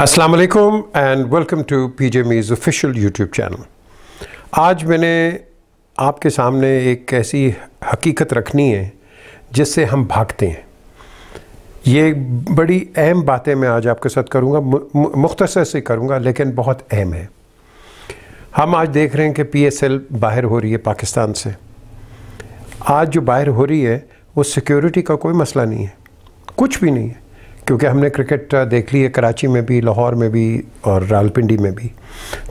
अस्सलाम वालेकुम and welcome to P J मीज़ ऑफिशियल यूट्यूब चैनल आज मैंने आपके सामने एक ऐसी हकीकत रखनी है जिससे हम भागते हैं ये बड़ी अहम बातें मैं आज आपके साथ करूँगा मुख्तसर से करूँगा लेकिन बहुत अहम है हम आज देख रहे हैं कि पी एस एल बाहर हो रही है पाकिस्तान से आज जो बाहर हो रही है वो सिक्योरिटी का कोई मसला नहीं है कुछ भी नहीं है क्योंकि हमने क्रिकेट uh, देख ली है कराची में भी लाहौर में भी और रालपिंडी में भी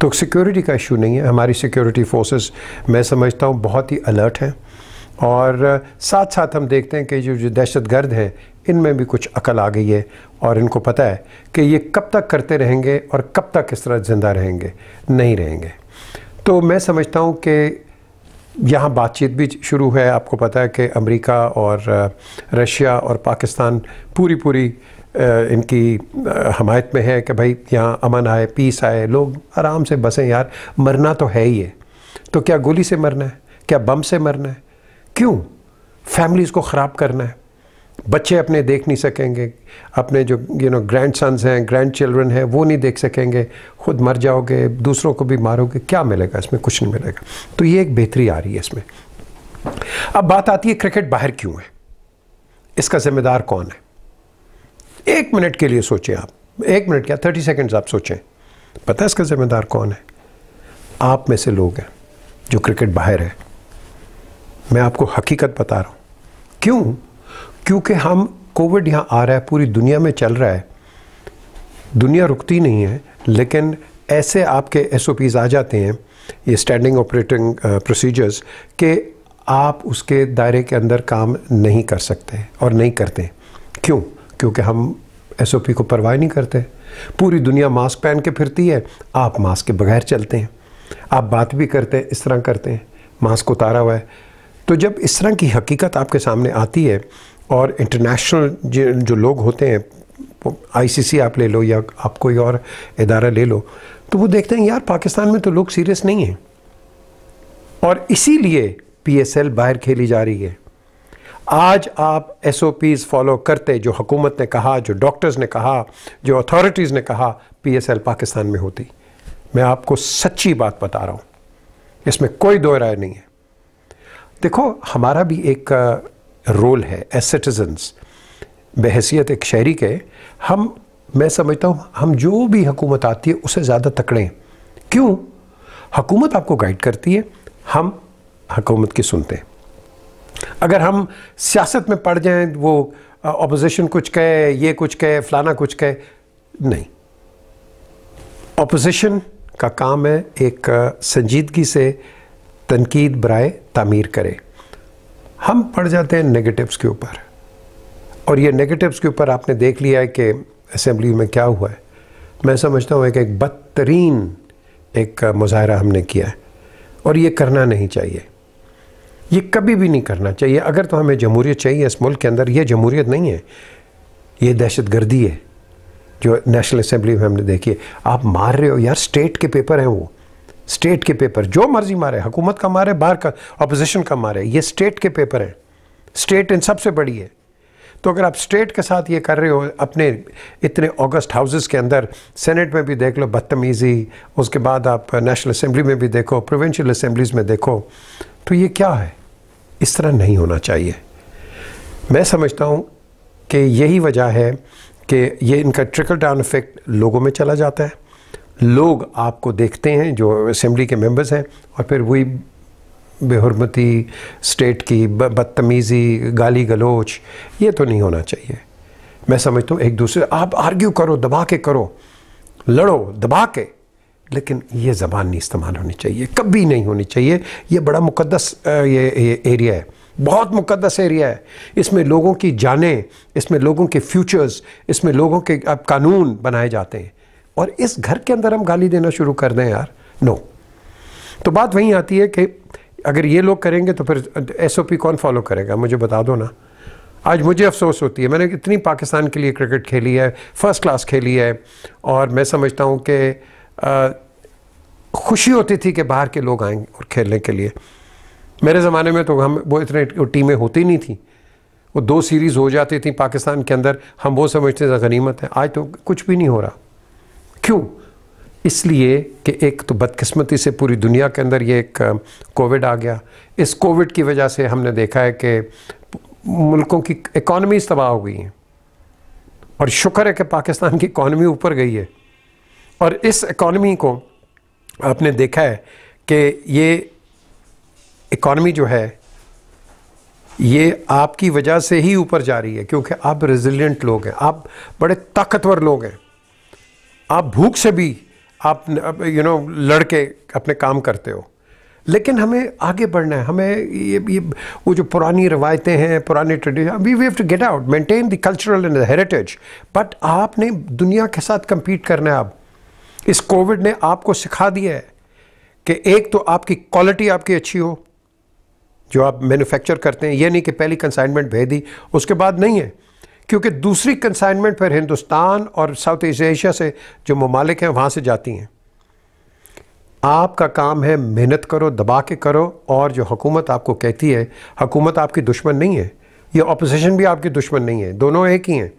तो सिक्योरिटी का इशू नहीं है हमारी सिक्योरिटी फोर्सेस मैं समझता हूँ बहुत ही अलर्ट हैं और uh, साथ साथ हम देखते हैं कि जो जो दहशत गर्द हैं इनमें भी कुछ अकल आ गई है और इनको पता है कि ये कब तक करते रहेंगे और कब तक इस तरह ज़िंदा रहेंगे नहीं रहेंगे तो मैं समझता हूँ कि यहाँ बातचीत भी शुरू है आपको पता है कि अमेरिका और uh, रशिया और पाकिस्तान पूरी पूरी इनकी हमायत में है कि भाई यहाँ अमन आए पीस आए लोग आराम से बसें यार मरना तो है ही है तो क्या गोली से मरना है क्या बम से मरना है क्यों फैमिलीज़ को ख़राब करना है बच्चे अपने देख नहीं सकेंगे अपने जो यू नो ग्रैंड सन्स हैं ग्रैंड चिल्ड्रन हैं वो नहीं देख सकेंगे खुद मर जाओगे दूसरों को भी मारोगे क्या मिलेगा इसमें कुछ नहीं मिलेगा तो ये एक बेहतरी आ रही है इसमें अब बात आती है क्रिकेट बाहर क्यों है इसका जिम्मेदार कौन है एक मिनट के लिए सोचें आप एक मिनट क्या थर्टी सेकेंड्स आप सोचें पता है इसका जिम्मेदार कौन है आप में से लोग हैं जो क्रिकेट बाहर है मैं आपको हकीकत बता रहा हूँ क्यों क्योंकि हम कोविड यहाँ आ रहा है पूरी दुनिया में चल रहा है दुनिया रुकती नहीं है लेकिन ऐसे आपके एस आ जाते हैं ये स्टैंडिंग ऑपरेटिंग प्रोसीजर्स के आप उसके दायरे के अंदर काम नहीं कर सकते और नहीं करते क्यों क्योंकि हम एस को परवाह नहीं करते पूरी दुनिया मास्क पहन के फिरती है आप मास्क के बगैर चलते हैं आप बात भी करते हैं इस तरह करते हैं मास्क उतारा हुआ है तो जब इस तरह की हकीकत आपके सामने आती है और इंटरनेशनल जो लोग होते हैं आईसीसी आप ले लो या आप कोई और इदारा ले लो तो वो देखते हैं यार पाकिस्तान में तो लोग सीरियस नहीं हैं और इसीलिए पीएसएल बाहर खेली जा रही है आज आप एस ओ पीज़ फॉलो करते जो हुकूमत ने कहा जो डॉक्टर्स ने कहा जो अथॉरिटीज़ ने कहा पी एस एल पाकिस्तान में होती मैं आपको सच्ची बात बता रहा हूँ इसमें कोई दो राय नहीं है देखो हमारा भी एक रोल है एज सिटीजन्स बहसीत एक शहरी के हम मैं समझता हूँ हम जो भी हुकूमत आती है उसे ज़्यादा तकड़े हैं क्यों हकूमत आपको गाइड करती है हम हकूमत की सुनते हैं अगर हम सियासत में पड़ जाएं वो अपोजिशन कुछ कहे ये कुछ कहे फलाना कुछ कहे नहीं अपोजिशन का काम है एक संजीदगी से तनकीद बरए तमीर करे हम पड़ जाते हैं नेगेटिव्स के ऊपर और ये नेगेटिव्स के ऊपर आपने देख लिया है कि असम्बली में क्या हुआ है मैं समझता हूँ एक एक बदतरीन एक मुजाहरा हमने किया है और ये करना नहीं चाहिए ये कभी भी नहीं करना चाहिए अगर तो हमें जमहूरियत चाहिए इस मुल्क के अंदर ये जमहूरियत नहीं है ये दहशत गर्दी है जो नेशनल असम्बली में हमने देखी है आप मार रहे हो यार स्टेट के पेपर हैं वो स्टेट के पेपर जो मर्जी मारे हुकूमत का मारे बाहर का अपोजिशन का मारे ये स्टेट के पेपर हैं स्टेट इन सबसे बड़ी है तो अगर आप स्टेट के साथ ये कर रहे हो अपने इतने ऑगस्ट हाउसेस के अंदर सेनेट में भी देख लो बदतमीज़ी उसके बाद आप नेशनल असम्बली में भी देखो प्रोविंशियल असम्बलीज़ में देखो तो ये क्या है इस तरह नहीं होना चाहिए मैं समझता हूँ कि यही वजह है कि ये इनका ट्रिकल डाउन इफेक्ट लोगों में चला जाता है लोग आपको देखते हैं जो असम्बली के मेंबर्स हैं और फिर वही बेहरमती स्टेट की बदतमीज़ी गाली गलोच ये तो नहीं होना चाहिए मैं समझता हूँ एक दूसरे आप आर्ग्यू करो दबा के करो लड़ो दबा के लेकिन ये ज़बान नहीं इस्तेमाल होनी चाहिए कभी नहीं होनी चाहिए ये बड़ा मुकदस ये, ये एरिया है बहुत मुकदस एरिया है इसमें लोगों की जानें इसमें लोगों के फ्यूचर्स इसमें लोगों के अब कानून बनाए जाते हैं और इस घर के अंदर हम गाली देना शुरू कर दें यार नो तो बात वहीं आती है कि अगर ये लोग करेंगे तो फिर एसओपी कौन फॉलो करेगा मुझे बता दो ना आज मुझे अफसोस होती है मैंने इतनी पाकिस्तान के लिए क्रिकेट खेली है फर्स्ट क्लास खेली है और मैं समझता हूँ कि खुशी होती थी कि बाहर के लोग आएंगे और खेलने के लिए मेरे ज़माने में तो हम वो इतने टीमें होती नहीं थी वो दो सीरीज़ हो जाती थी पाकिस्तान के अंदर हम वो समझते थे गनीमत है आज तो कुछ भी नहीं हो रहा क्यों इसलिए कि एक तो बदकिस्मती से पूरी दुनिया के अंदर ये एक कोविड आ गया इस कोविड की वजह से हमने देखा है कि मुल्कों की इकॉनमीज तबाह हो गई हैं और शुक्र है कि पाकिस्तान की इकॉनमी ऊपर गई है और इस इकॉनमी को आपने देखा है कि ये इकॉनमी जो है ये आपकी वजह से ही ऊपर जा रही है क्योंकि आप रेजिलिएंट लोग हैं आप बड़े ताकतवर लोग हैं आप भूख से भी आप यू नो लड़के अपने काम करते हो लेकिन हमें आगे बढ़ना है हमें ये ये वो जो पुरानी रवायतें हैं पुराने tradition we have to get out maintain the cultural and the heritage but आपने दुनिया के साथ कम्पीट करना है आप इस कोविड ने आपको सिखा दिया है कि एक तो आपकी क्वालिटी आपकी अच्छी हो जो आप मैन्युफैक्चर करते हैं ये नहीं कि पहली कंसाइनमेंट भेज दी उसके बाद नहीं है क्योंकि दूसरी कंसाइनमेंट फिर हिंदुस्तान और साउथ ईस्ट एशिया से जो ममालिक हैं वहाँ से जाती हैं आपका काम है मेहनत करो दबा के करो और जो हुकूमत आपको कहती है हुकूमत आपकी दुश्मन नहीं है ये अपोजिशन भी आपकी दुश्मन नहीं है दोनों एक ही हैं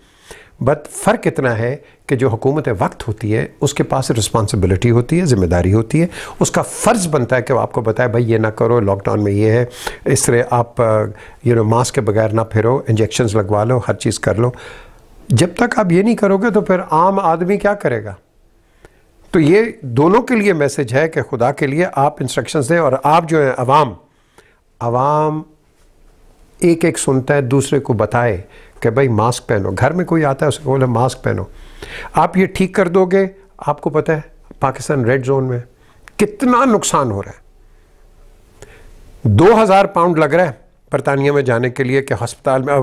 बट फ़र्क इतना है कि जो हुकूमत वक्त होती है उसके पास रिस्पॉन्सिबिलिटी होती है ज़िम्मेदारी होती है उसका फ़र्ज़ बनता है कि वो आपको बताए भाई ये ना करो लॉकडाउन में ये है इस तरह आप यू नो मास्क के बगैर ना फिरो इंजेक्शन लगवा लो हर चीज़ कर लो जब तक आप ये नहीं करोगे तो फिर आम आदमी क्या करेगा तो ये दोनों के लिए मैसेज है कि खुदा के लिए आप इंस्ट्रक्शन दें और आप जो है अवाम अवाम एक एक सुनता है दूसरे को बताए कि भाई मास्क पहनो घर में कोई आता है उसको बोले मास्क पहनो आप ये ठीक कर दोगे आपको पता है पाकिस्तान रेड जोन में कितना नुकसान हो रहा है दो हज़ार पाउंड लग रहा है बरतानिया में जाने के लिए कि हस्पताल में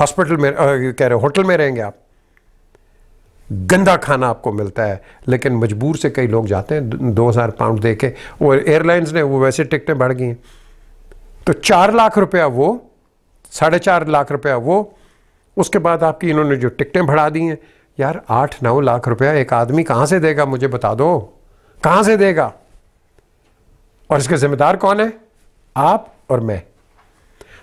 हॉस्पिटल में कह रहे होटल में रहेंगे आप गंदा खाना आपको मिलता है लेकिन मजबूर से कई लोग जाते हैं दो हज़ार पाउंड दे के वो एयरलाइंस ने वो वैसे टिकटें बढ़ गई हैं तो चार लाख रुपया वो साढ़े चार लाख रुपया वो उसके बाद आपकी इन्होंने जो टिकटें बढ़ा दी हैं यार आठ नौ लाख रुपया एक आदमी कहाँ से देगा मुझे बता दो कहाँ से देगा और इसके जिम्मेदार कौन है आप और मैं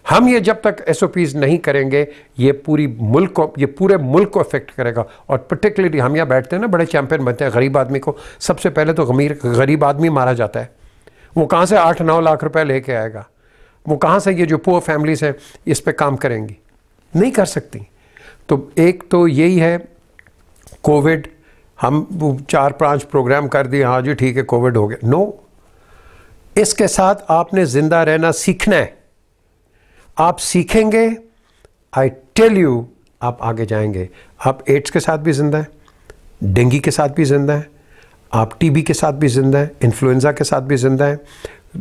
हम ये जब तक एस नहीं करेंगे ये पूरी मुल्क को ये पूरे मुल्क को अफेक्ट करेगा और पर्टिकुलरली हम यहाँ बैठते हैं ना बड़े चैंपियन बनते हैं गरीब आदमी को सबसे पहले तो गमीर गरीब आदमी मारा जाता है वो कहाँ से आठ नौ लाख रुपए लेके आएगा वो कहाँ से ये जो पुअर फैमिलीज़ हैं इस पर काम करेंगी नहीं कर सकती तो एक तो यही है कोविड हम चार पांच प्रोग्राम कर दिए हाँ जी ठीक है कोविड हो गया नो इसके साथ आपने ज़िंदा रहना सीखना है आप सीखेंगे आई टेल यू आप आगे जाएंगे आप एड्स के साथ भी ज़िंदा हैं डेंगी के साथ भी ज़िंदा हैं आप टीबी के साथ भी ज़िंदा हैं इन्फ्लुएंज़ा के साथ भी ज़िंदा हैं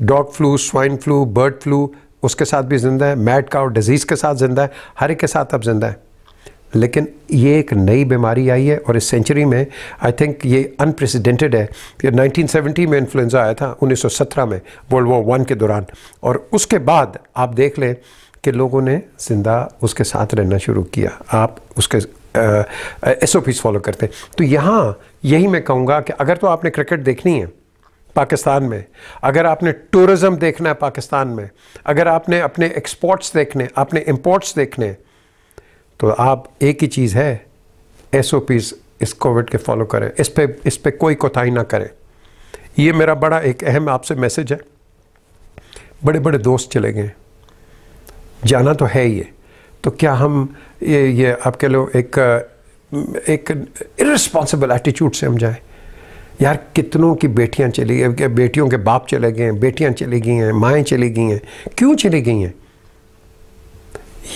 dog flu swine flu bird flu उसके साथ भी ज़िंदा है मैट का और डिज़ीज़ के साथ ज़िंदा है हर एक के साथ अब ज़िंदा है लेकिन ये एक नई बीमारी आई है और इस सेंचुरी में आई थिंक ये अनप्रेसिडेंटेड है कि 1970 में इन्फ्लुएंजा आया था 1917 में वर्ल्ड वॉर वन के दौरान और उसके बाद आप देख लें कि लोगों ने जिंदा उसके साथ रहना शुरू किया आप उसके एस ओ फॉलो करते हैं तो यहाँ यही मैं कहूँगा कि अगर तो आपने क्रिकेट देखनी है पाकिस्तान में अगर आपने टूरिज़म देखना है पाकिस्तान में अगर आपने अपने एक्सपोर्ट्स देखने अपने इम्पोर्ट्स देखने तो आप एक ही चीज़ है एस इस कोविड के फॉलो करें इस पर इस पर कोई कोताही ना करें ये मेरा बड़ा एक अहम आपसे मैसेज है बड़े बड़े दोस्त चले गए जाना तो है ये तो क्या हम ये ये आप कह लो एक एक इरिस्पॉन्सिबल एटीट्यूड से हम जाएँ यार कितनों की बेटियां चली गई बेटियों के बाप चले गए हैं बेटियां चली गई हैं माएँ चली गई हैं क्यों चली गई हैं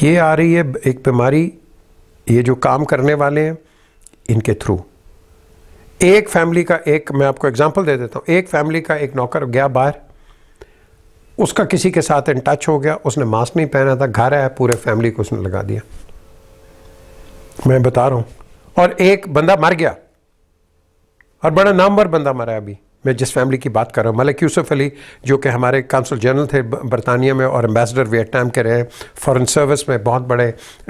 ये आ रही है एक बीमारी ये जो काम करने वाले हैं इनके थ्रू एक फैमिली का एक मैं आपको एग्जांपल दे देता हूँ एक फैमिली का एक नौकर गया बाहर उसका किसी के साथ इन टच हो गया उसने मास्क नहीं पहना था घर आया पूरे फैमिली को उसने लगा दिया मैं बता रहा हूँ और एक बंदा मर गया और बड़ा नामवर बंदा हमारा अभी मैं जिस फैमिली की बात कर रहा हूँ मलिक यूसुफ अली जो कि हमारे काउंसिल जनरल थे बरतानिया में और एम्बेसडर वियतनाम के रहे फॉरेन सर्विस में बहुत बड़े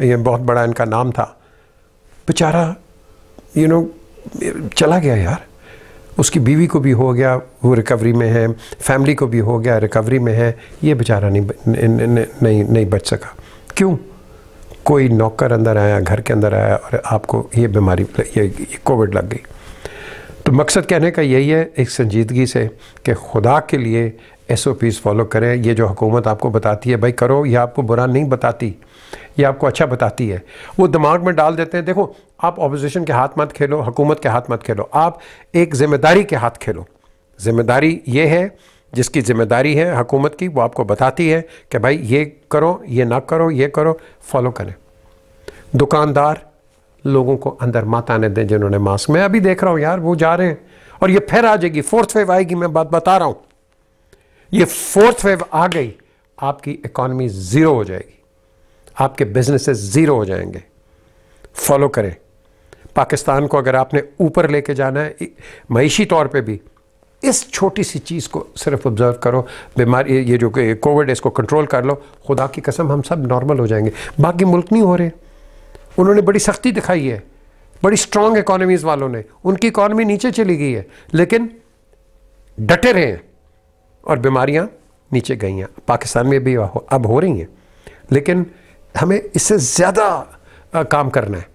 ये बहुत बड़ा इनका नाम था बेचारा यू नो चला गया यार उसकी बीवी को भी हो गया वो रिकवरी में है फैमिली को भी हो गया रिकवरी में है ये बेचारा नहीं नहीं नहीं, नहीं बच सका क्यों कोई नौकर अंदर आया घर के अंदर आया और आपको ये बीमारी ये कोविड लग गई मकसद कहने का यही है एक संजीदगी से कि खुदा के लिए एस ओ पीज़ फॉलो करें ये जो हुकूमत आपको बताती है भाई करो ये आपको बुरा नहीं बताती ये आपको अच्छा बताती है वो दिमाग में डाल देते हैं देखो आप अपोजिशन के हाथ मत खेलो हुकूमत के हाथ मत खेलो आप एक ज़िम्मेदारी के हाथ खेलो ज़िम्मेदारी ये है जिसकी ज़िम्मेदारी है हुकूमत की वो आपको बताती है कि भाई ये करो ये ना करो ये करो फॉलो करें दुकानदार लोगों को अंदर मत आने दें जिन्होंने मास्क मैं अभी देख रहा हूँ यार वो जा रहे हैं और ये फिर आ जाएगी फोर्थ वेव आएगी मैं बात बता रहा हूँ ये फोर्थ वेव आ गई आपकी इकॉनमी ज़ीरो हो जाएगी आपके बिजनेसेस ज़ीरो हो जाएंगे फॉलो करें पाकिस्तान को अगर आपने ऊपर लेके जाना है मीशी तौर पे भी इस छोटी सी चीज़ को सिर्फ ऑब्ज़र्व करो बीमारी ये जो कोविड है इसको कंट्रोल कर लो खुदा की कसम हम सब नॉर्मल हो जाएंगे बाकी मुल्क नहीं हो रहे उन्होंने बड़ी सख्ती दिखाई है बड़ी स्ट्रांग इकोनॉमीज़ वालों ने उनकी इकोनॉमी नीचे चली गई है लेकिन डटे रहे हैं और बीमारियां नीचे गई हैं पाकिस्तान में भी अब हो रही हैं लेकिन हमें इससे ज़्यादा काम करना है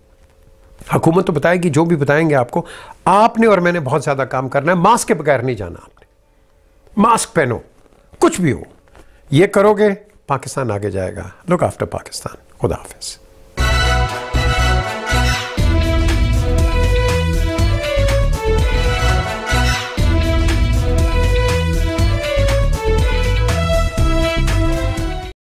हुकूमत तो बताएगी जो भी बताएंगे आपको आपने और मैंने बहुत ज़्यादा काम करना है मास्क के बगैर नहीं जाना आपने मास्क पहनो कुछ भी हो ये करोगे पाकिस्तान आगे जाएगा लुक आफ्टर पाकिस्तान खुदा हाफिज़